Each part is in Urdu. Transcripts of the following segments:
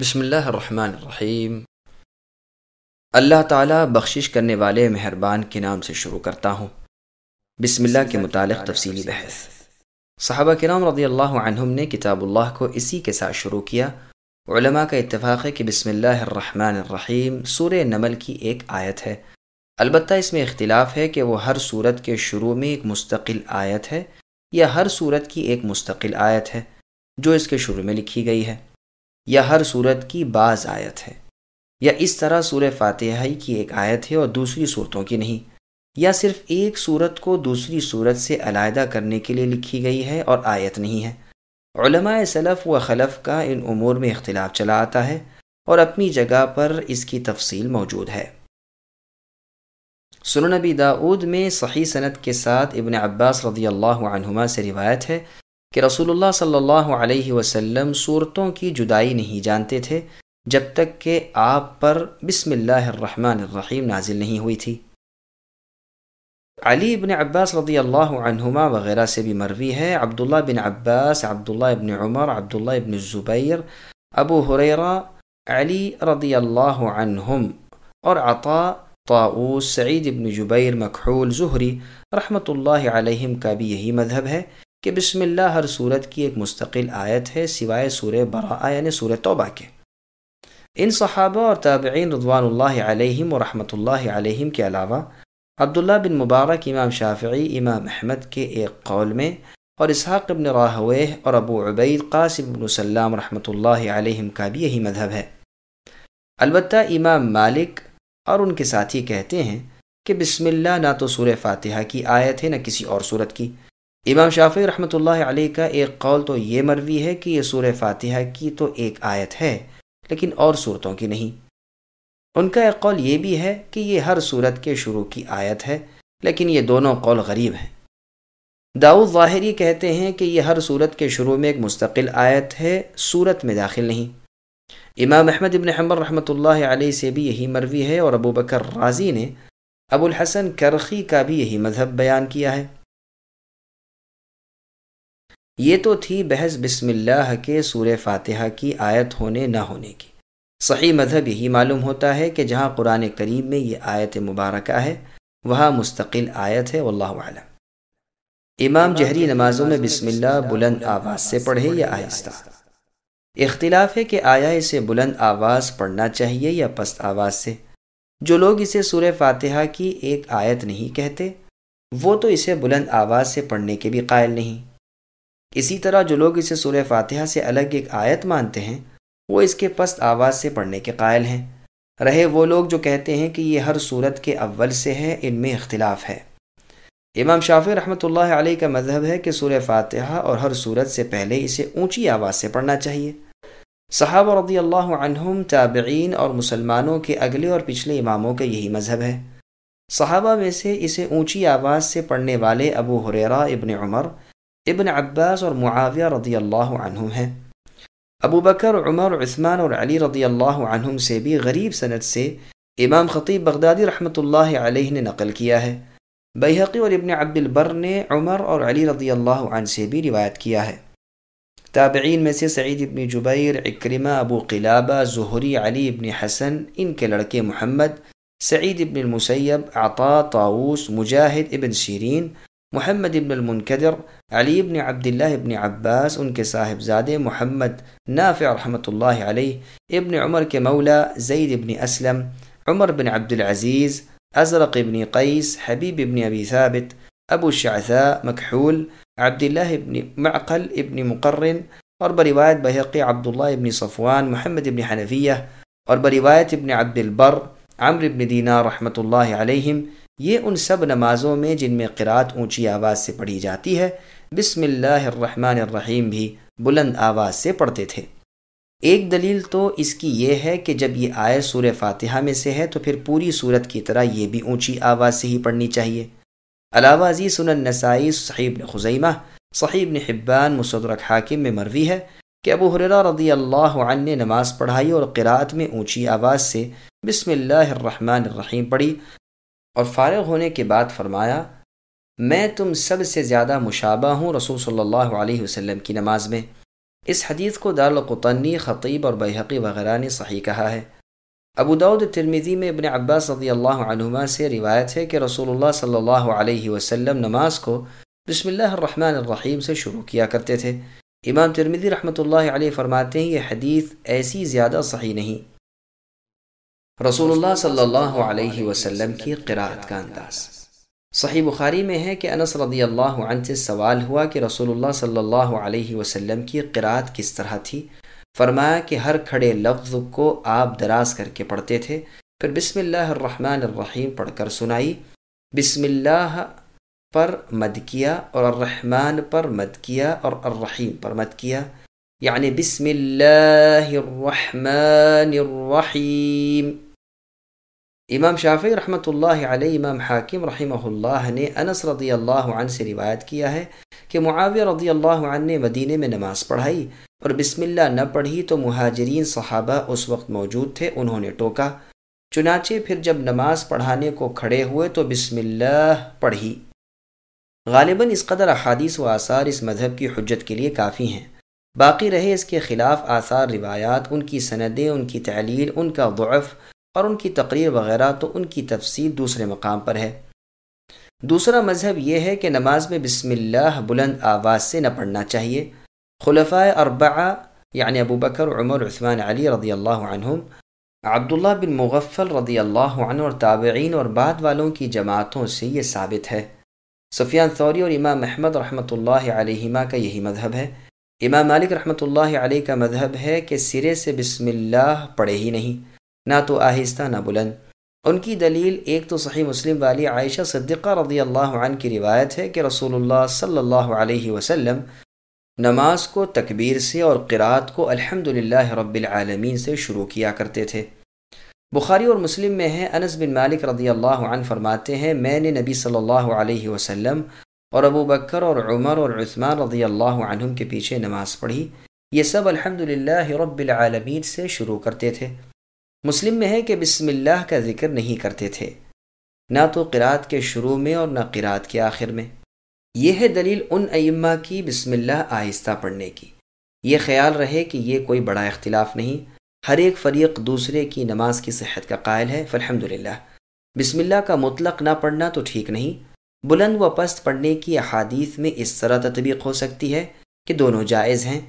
بسم اللہ الرحمن الرحیم اللہ تعالیٰ بخشش کرنے والے مہربان کے نام سے شروع کرتا ہوں بسم اللہ کے متعلق تفصیلی بحث صحابہ کرام رضی اللہ عنہم نے کتاب اللہ کو اسی کے ساتھ شروع کیا علماء کا اتفاق ہے کہ بسم اللہ الرحمن الرحیم سورہ نمل کی ایک آیت ہے البتہ اس میں اختلاف ہے کہ وہ ہر صورت کے شروع میں ایک مستقل آیت ہے یا ہر صورت کی ایک مستقل آیت ہے جو اس کے شروع میں لکھی گئی ہے یا ہر صورت کی بعض آیت ہے یا اس طرح سور فاتحہ کی ایک آیت ہے اور دوسری صورتوں کی نہیں یا صرف ایک صورت کو دوسری صورت سے علیحدہ کرنے کے لیے لکھی گئی ہے اور آیت نہیں ہے علماء صلف و خلف کا ان امور میں اختلاف چلا آتا ہے اور اپنی جگہ پر اس کی تفصیل موجود ہے سنن نبی داود میں صحیح صنعت کے ساتھ ابن عباس رضی اللہ عنہما سے روایت ہے کہ رسول اللہ صلی اللہ علیہ وسلم صورتوں کی جدائی نہیں جانتے تھے جب تک کہ آپ پر بسم اللہ الرحمن الرحیم نازل نہیں ہوئی تھی علی ابن عباس رضی اللہ عنہما وغیرہ سے بھی مروی ہے عبداللہ بن عباس عبداللہ ابن عمر عبداللہ زبیر ابو حریرا علی رضی اللہ عنہم اور عطا طاؤس سعید ابن جبیر مکھول ظہری رحمۃ اللہ علیہم کا بھی یہی مذہب ہے کہ بسم اللہ ہر صورت کی ایک مستقل آیت ہے سوائے سورہ براء یعنی سورہ توبہ کے ان صحابہ اور تابعین رضوان اللہ علیہم و رحمۃ اللہ علیہم کے علاوہ عبداللہ بن مبارک امام شافعی امام احمد کے ایک قول میں اور اسحاق ابن راہویہ اور ابو عبید قاسم بن سلام رحمۃ اللہ علیہم کا بھی یہی مذہب ہے البتہ امام مالک اور ان کے ساتھی کہتے ہیں کہ بسم اللہ نہ تو سورہ فاتحہ کی آیت ہے نہ کسی اور صورت کی امام شافی رحمۃ اللہ علیہ کا ایک قول تو یہ مروی ہے کہ یہ سورہ فاتحہ کی تو ایک آیت ہے لیکن اور صورتوں کی نہیں ان کا ایک قول یہ بھی ہے کہ یہ ہر صورت کے شروع کی آیت ہے لیکن یہ دونوں قول غریب ہیں داؤد ظاہری کہتے ہیں کہ یہ ہر صورت کے شروع میں ایک مستقل آیت ہے صورت میں داخل نہیں امام احمد ابن حمر رحمۃ اللہ علیہ سے بھی یہی مروی ہے اور ابو بکر راضی نے ابو الحسن کرخی کا بھی یہی مذہب بیان کیا ہے یہ تو تھی بحث بسم اللہ کے سورہ فاتحہ کی آیت ہونے نہ ہونے کی صحیح مذہب یہی معلوم ہوتا ہے کہ جہاں قرآن کریم میں یہ آیت مبارکہ ہے وہاں مستقل آیت ہے واللہ عالم امام جہری نمازوں میں بسم اللہ بلند آواز سے پڑھے یا آہستہ اختلاف ہے کہ آیا اسے بلند آواز پڑھنا چاہیے یا پست آواز سے جو لوگ اسے سورہ فاتحہ کی ایک آیت نہیں کہتے وہ تو اسے بلند آواز سے پڑھنے کے بھی قائل نہیں اسی طرح جو لوگ اسے سورہ فاتحہ سے الگ ایک آیت مانتے ہیں وہ اس کے پست آواز سے پڑھنے کے قائل ہیں رہے وہ لوگ جو کہتے ہیں کہ یہ ہر صورت کے اول سے ہے ان میں اختلاف ہے امام شافی رحمۃ اللہ علیہ کا مذہب ہے کہ سورہ فاتحہ اور ہر صورت سے پہلے اسے اونچی آواز سے پڑھنا چاہیے صحابہ رضی اللہ عنہم تابعین اور مسلمانوں کے اگلے اور پچھلے اماموں کا یہی مذہب ہے صحابہ میں سے اسے اونچی آواز سے پڑھنے والے ابو حریرا ابن عمر ابن عباس اور معاویہ رضی اللہ عنہم ہیں ابو بکر عمر عثمان اور علی رضی اللہ عنہم سے بھی غریب سند سے امام خطیب بغدادی رحمۃ اللہ علیہ نے نقل کیا ہے بیحقی اور ابن عبد نے عمر اور علی رضی اللہ عنہ سے بھی روایت کیا ہے تابعین میں سے سعید ابن جبیر اکرمہ ابو قلابہ زہری علی ابن حسن ان کے لڑکے محمد سعید ابن المسیب عطا طاووس مجاہد ابن شیرین محمد بن المنكدر علي بن عبد الله بن عباس ان کے صاحب زادے محمد نافع رحمه اللہ علیہ ابن عمر کے مولا زید بن اسلم عمر بن عبد العزيز أزرق بن قيس حبيب بن أبي ثابت أبو الشعثاء مكحول عبد الله بن معقل بن مقرن اور روايه بهقي عبد الله بن صفوان محمد بن حنفية اور روايه ابن عبد البر عمرو بن دينار رحمة الله عليهم یہ ان سب نمازوں میں جن میں قرأت اونچی آواز سے پڑھی جاتی ہے بسم اللہ الرحمن الرحیم بھی بلند آواز سے پڑھتے تھے ایک دلیل تو اس کی یہ ہے کہ جب یہ آئے سور فاتحہ میں سے ہے تو پھر پوری صورت کی طرح یہ بھی اونچی آواز سے ہی پڑھنی چاہیے علاوہ اِسی سنََََََََََ نے خزیمہ صحیب نے حبان مصدرک حاکم میں مروی ہے کہ ابو حرا رضی اللہ عنہ نے نماز پڑھائی اور قرأت میں اونچی آواز سے بسم اللہ الرحمن الرحیم پڑھی اور فارغ ہونے کے بعد فرمایا میں تم سب سے زیادہ مشابہ ہوں رسول صلی اللہ علیہ وسلم کی نماز میں اس حدیث کو دار القطنی خطیب اور بحقی وغیرہ نے صحیح کہا ہے ابو داود ترمیزی میں ابن عباس رضی اللہ عنہما سے روایت ہے کہ رسول اللہ صلی اللہ علیہ وسلم نماز کو بسم اللہ الرحمن الرحیم سے شروع کیا کرتے تھے امام ترمیزی رحمۃ اللہ علیہ فرماتے ہیں یہ حدیث ایسی زیادہ صحیح نہیں رسول اللہ صلی اللہ علیہ وسلم کی قراعت کا انداز صحیح بخاری میں ہے کہ انس رضی اللہ عنہ سے سوال ہوا کہ رسول اللہ صلی اللہ علیہ وسلم کی قراعت کس طرح تھی فرمایا کہ ہر کھڑے لفظ کو آپ دراز کر کے پڑھتے تھے پھر بسم اللہ الرحمن الرحیم پڑھ کر سنائی بسم اللہ پر مد کیا اور الرحمن پر مد کیا اور الرحیم پر مد کیا یعنی بسم اللہ الرحمن الرحیم امام شافی رحمۃ اللہ علیہ امام حاکم رحمہ اللہ نے انس رضی اللہ عنہ سے روایت کیا ہے کہ معاویہ رضی اللہ عنہ نے مدینہ میں نماز پڑھائی اور بسم اللہ نہ پڑھی تو مہاجرین صحابہ اس وقت موجود تھے انہوں نے ٹوکا چنانچہ پھر جب نماز پڑھانے کو کھڑے ہوئے تو بسم اللہ پڑھی غالباً اس قدر احادیث و آثار اس مذہب کی حجت کے لیے کافی ہیں باقی رہے اس کے خلاف آثار روایات ان کی سندیں ان کی تعلیل ان کا ضعف اور ان کی تقریر وغیرہ تو ان کی تفصیل دوسرے مقام پر ہے دوسرا مذہب یہ ہے کہ نماز میں بسم اللہ بلند آواز سے نہ پڑھنا چاہیے خلفۂ اربعہ یعنی ابو بکر عمر عثمان علی رضی اللہ عنہم عبداللہ بن مغفل رضی اللہ عنہ اور تابعین اور بعد والوں کی جماعتوں سے یہ ثابت ہے سفیان ثوری اور امام محمد رحمۃ اللہ علیہما کا یہی مذہب ہے امام مالک رحمۃ اللہ علیہ کا مذہب ہے کہ سرے سے بسم اللہ پڑھے ہی نہیں نہ تو آہستہ نہ بلند ان کی دلیل ایک تو صحیح مسلم والی عائشہ صدیقہ رضی اللہ عنہ کی روایت ہے کہ رسول اللہ صلی اللہ علیہ وسلم نماز کو تکبیر سے اور قرأت کو الحمد رب العالمین سے شروع کیا کرتے تھے بخاری اور مسلم میں ہیں انس بن مالک رضی اللہ عنہ فرماتے ہیں میں نے نبی صلی اللہ علیہ وسلم اور ابو بکر اور عمر اور عثمان رضی اللہ عنہم کے پیچھے نماز پڑھی یہ سب الحمد رب العالمین سے شروع کرتے تھے مسلم میں ہے کہ بسم اللہ کا ذکر نہیں کرتے تھے نہ تو قرات کے شروع میں اور نہ قرات کے آخر میں یہ ہے دلیل ان ائمہ کی بسم اللہ آہستہ پڑھنے کی یہ خیال رہے کہ یہ کوئی بڑا اختلاف نہیں ہر ایک فریق دوسرے کی نماز کی صحت کا قائل ہے فر للہ بسم اللہ کا مطلق نہ پڑھنا تو ٹھیک نہیں بلند و پست پڑھنے کی احادیث میں اس طرح تطبیق ہو سکتی ہے کہ دونوں جائز ہیں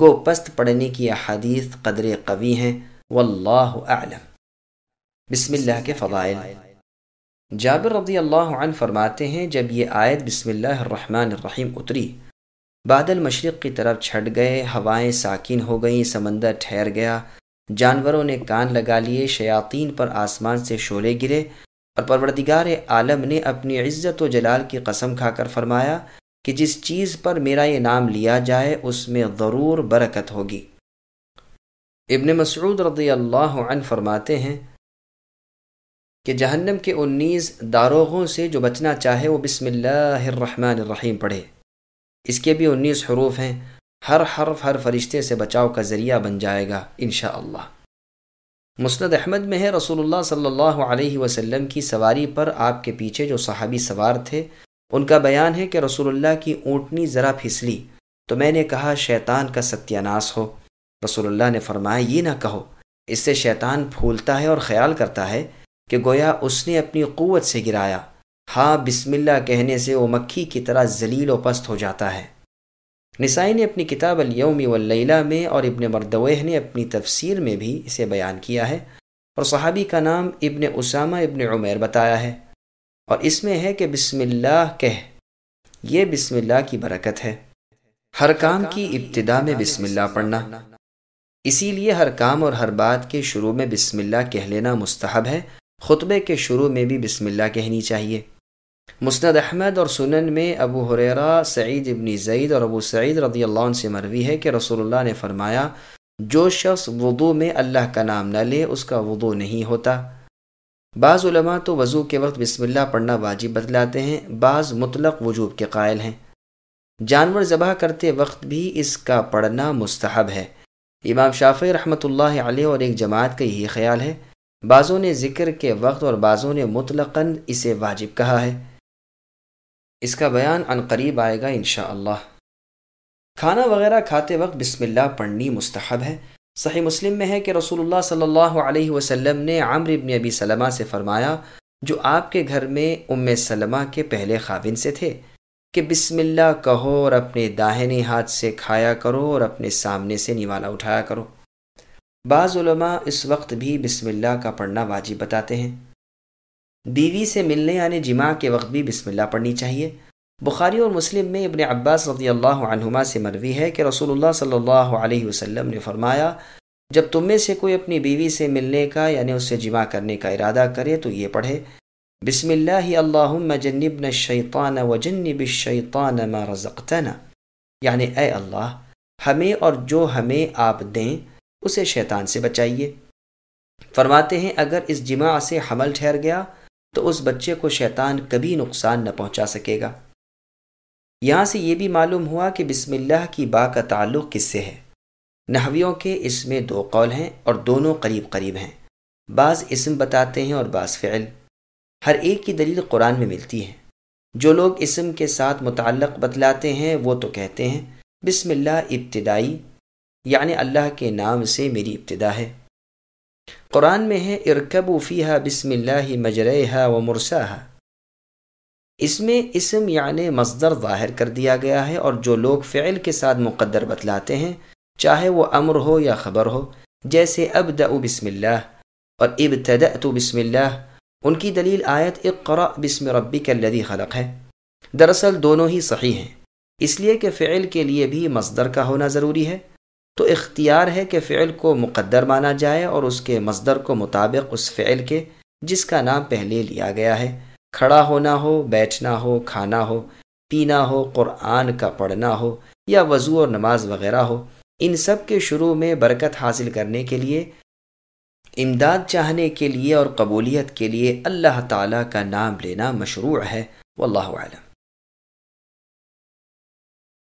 گو پست پڑھنے کی احادیث قدر قوی ہیں واللہ اعلم بسم اللہ کے فضائل جابر رضی اللہ عنہ فرماتے ہیں جب یہ آیت بسم اللہ الرحمن الرحیم اتری بادل مشرق کی طرف چھٹ گئے ہوائیں ساکین ہو گئیں سمندر ٹھہر گیا جانوروں نے کان لگا لیے شیاطین پر آسمان سے شولے گرے اور پروردگار عالم نے اپنی عزت و جلال کی قسم کھا کر فرمایا کہ جس چیز پر میرا یہ نام لیا جائے اس میں ضرور برکت ہوگی ابن مسعود رضی اللہ عنہ فرماتے ہیں کہ جہنم کے انیس داروغوں سے جو بچنا چاہے وہ بسم اللہ الرحمن الرحیم پڑھے اس کے بھی انیس حروف ہیں ہر حرف ہر فرشتے سے بچاؤ کا ذریعہ بن جائے گا انشاءاللہ اللہ مسند احمد میں ہے رسول اللہ صلی اللہ علیہ وسلم کی سواری پر آپ کے پیچھے جو صحابی سوار تھے ان کا بیان ہے کہ رسول اللہ کی اونٹنی ذرا پھسلی تو میں نے کہا شیطان کا ستیہ ناس ہو رسول اللہ نے فرمایا یہ نہ کہو اس سے شیطان پھولتا ہے اور خیال کرتا ہے کہ گویا اس نے اپنی قوت سے گرایا ہاں بسم اللہ کہنے سے وہ مکھی کی طرح ذلیل و پست ہو جاتا ہے نسائی نے اپنی کتاب الوم و میں اور ابن مردوہ نے اپنی تفسیر میں بھی اسے بیان کیا ہے اور صحابی کا نام ابن اسامہ ابن عمیر بتایا ہے اور اس میں ہے کہ بسم اللہ کہ یہ بسم اللہ کی برکت ہے ہر کام کی ابتدا میں بسم اللہ پڑھنا اسی لیے ہر کام اور ہر بات کے شروع میں بسم اللہ کہہ لینا مستحب ہے خطبے کے شروع میں بھی بسم اللہ کہنی چاہیے مسند احمد اور سنن میں ابو حریرا سعید ابن زعید اور ابو سعید رضی اللہ عنہ سے مروی ہے کہ رسول اللہ نے فرمایا جو شخص وضو میں اللہ کا نام نہ لے اس کا وضو نہیں ہوتا بعض علماء تو وضو کے وقت بسم اللہ پڑھنا واجب بتلاتے ہیں بعض مطلق وجوب کے قائل ہیں جانور ذبح کرتے وقت بھی اس کا پڑھنا مستحب ہے امام شافع رحمۃ اللہ علیہ اور ایک جماعت کا یہی خیال ہے بعضوں نے ذکر کے وقت اور بعضوں نے مطلقاً اسے واجب کہا ہے اس کا بیان عن قریب آئے گا انشاءاللہ اللہ کھانا وغیرہ کھاتے وقت بسم اللہ پڑھنی مستحب ہے صحیح مسلم میں ہے کہ رسول اللہ صلی اللہ علیہ وسلم نے ابی سلمہ سے فرمایا جو آپ کے گھر میں ام سلمہ کے پہلے خاوند سے تھے کہ بسم اللہ کہو اور اپنے داہنے ہاتھ سے کھایا کرو اور اپنے سامنے سے نوالا اٹھایا کرو بعض علماء اس وقت بھی بسم اللہ کا پڑھنا واجب بتاتے ہیں بیوی سے ملنے یعنی جمع کے وقت بھی بسم اللہ پڑھنی چاہیے بخاری اور مسلم میں ابن عباس رضی اللہ عنہما سے مروی ہے کہ رسول اللہ صلی اللہ علیہ وسلم نے فرمایا جب تم میں سے کوئی اپنی بیوی سے ملنے کا یعنی اس سے جمع کرنے کا ارادہ کرے تو یہ پڑھے بسم اللہ ہی اللہ جنبن شیطان و جنب رزقتنا یعنی اے اللہ ہمیں اور جو ہمیں آپ دیں اسے شیطان سے بچائیے فرماتے ہیں اگر اس جمع سے حمل ٹھہر گیا تو اس بچے کو شیطان کبھی نقصان نہ پہنچا سکے گا یہاں سے یہ بھی معلوم ہوا کہ بسم اللہ کی با کا تعلق کس سے ہے نحویوں کے اس میں دو قول ہیں اور دونوں قریب قریب ہیں بعض اسم بتاتے ہیں اور بعض فعل ہر ایک کی دلیل قرآن میں ملتی ہے جو لوگ اسم کے ساتھ متعلق بتلاتے ہیں وہ تو کہتے ہیں بسم اللہ ابتدائی یعنی اللہ کے نام سے میری ابتدا ہے قرآن میں ہے ارکب و ہا بسم اللہ مجرحہ و مرساہا اس میں اسم یعنی مصدر ظاہر کر دیا گیا ہے اور جو لوگ فعل کے ساتھ مقدر بتلاتے ہیں چاہے وہ امر ہو یا خبر ہو جیسے اب بسم اللہ اور ابتدأت بسم اللہ ان کی دلیل آیت اقرا بسم ربی کے لدی خلق ہے دراصل دونوں ہی صحیح ہیں اس لیے کہ فعل کے لیے بھی مصدر کا ہونا ضروری ہے تو اختیار ہے کہ فعل کو مقدر مانا جائے اور اس کے مصدر کو مطابق اس فعل کے جس کا نام پہلے لیا گیا ہے کھڑا ہونا ہو بیٹھنا ہو کھانا ہو پینا ہو قرآن کا پڑھنا ہو یا وضو اور نماز وغیرہ ہو ان سب کے شروع میں برکت حاصل کرنے کے لیے امداد چاہنے کے لیے اور قبولیت کے لیے اللہ تعالیٰ کا نام لینا مشروع ہے اللہ